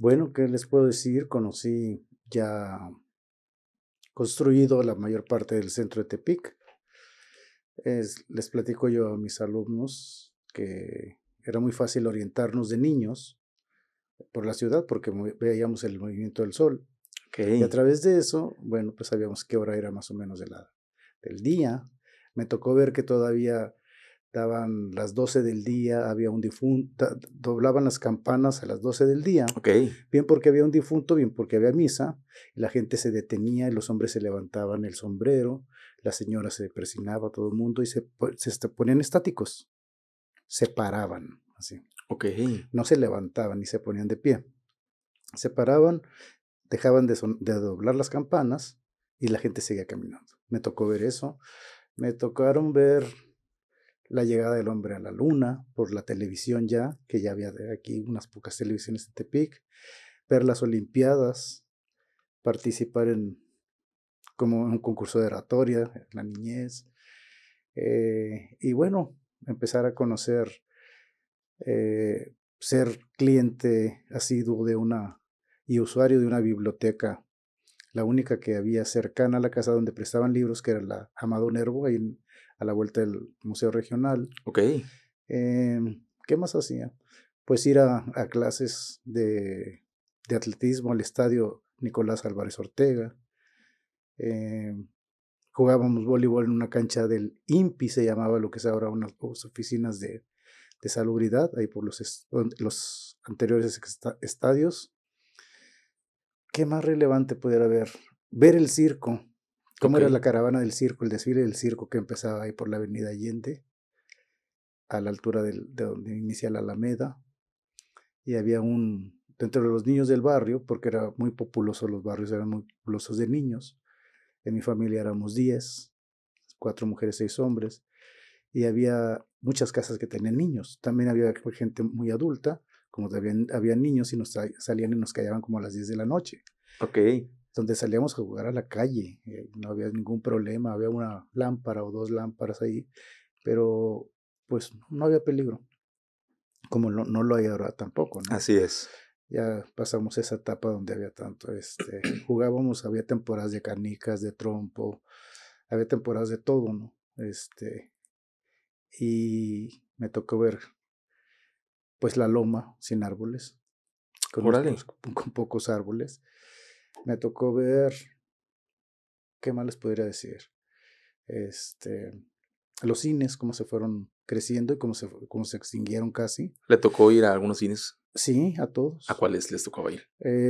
Bueno, ¿qué les puedo decir? Conocí ya construido la mayor parte del centro de Tepic. les platico yo a mis alumnos que era muy fácil orientarnos de niños por la ciudad porque veíamos el movimiento del sol. Y a través de eso, bueno, pues sabíamos qué hora era más o menos del día. Me tocó ver que todavía daban las 12 del día, había un difunto, doblaban las campanas a las 12 del día. Bien porque había un difunto, bien porque había misa, la gente se detenía y los hombres se levantaban el sombrero, la señora se a todo el mundo, y se, se ponían estáticos, se paraban, así. Okay. No se levantaban ni se ponían de pie. Se paraban, dejaban de, de doblar las campanas y la gente seguía caminando. Me tocó ver eso. Me tocaron ver la llegada del hombre a la luna, por la televisión ya, que ya había aquí unas pocas televisiones en Tepic, ver las Olimpiadas, participar en como un concurso de oratoria, la niñez, eh, y bueno, empezar a conocer, eh, ser cliente asiduo de una y usuario de una biblioteca, la única que había cercana a la casa donde prestaban libros, que era la Amado Nervo, ahí a la vuelta del Museo Regional. Ok. Em, ¿Qué más hacía? Pues ir a, clases de, atletismo al estadio Nicolás Álvarez Ortega. Em, jugábamos voleibol en una cancha del IMPI se llamaba lo que es ahora unas oficinas de, de salubridad, ahí por los, los anteriores estadios. ¿Qué más relevante pudiera haber? Ver el circo. ¿Cómo era la caravana del circo, el desfile del circo que empezaba ahí por la avenida Allende, a la altura de donde inicia la Alameda? Y había un, dentro de los niños del barrio, porque era muy populoso, los barrios eran muy populosos de niños. En mi familia éramos diez, cuatro mujeres, seis hombres, y había muchas casas que tenían niños. También había gente muy adulta, como también había niños y nos salían y nos callaban como a las 10 de la noche. Ok donde salíamos a jugar a la calle, eh, no había ningún problema, había una lámpara o dos lámparas ahí, pero pues no había peligro, como no, no lo hay ahora tampoco. ¿no? Así es. Ya pasamos esa etapa donde había tanto, este, jugábamos, había temporadas de canicas, de trompo, había temporadas de todo, ¿no? Este, y me tocó ver, pues, la loma sin árboles, con pocos árboles. Me tocó ver, ¿qué más les podría decir? Este, los cines, cómo se fueron creciendo y cómo se, cómo se extinguieron casi. ¿Le tocó ir a algunos cines? Sí, a todos. ¿A cuáles les tocó ir? Eh,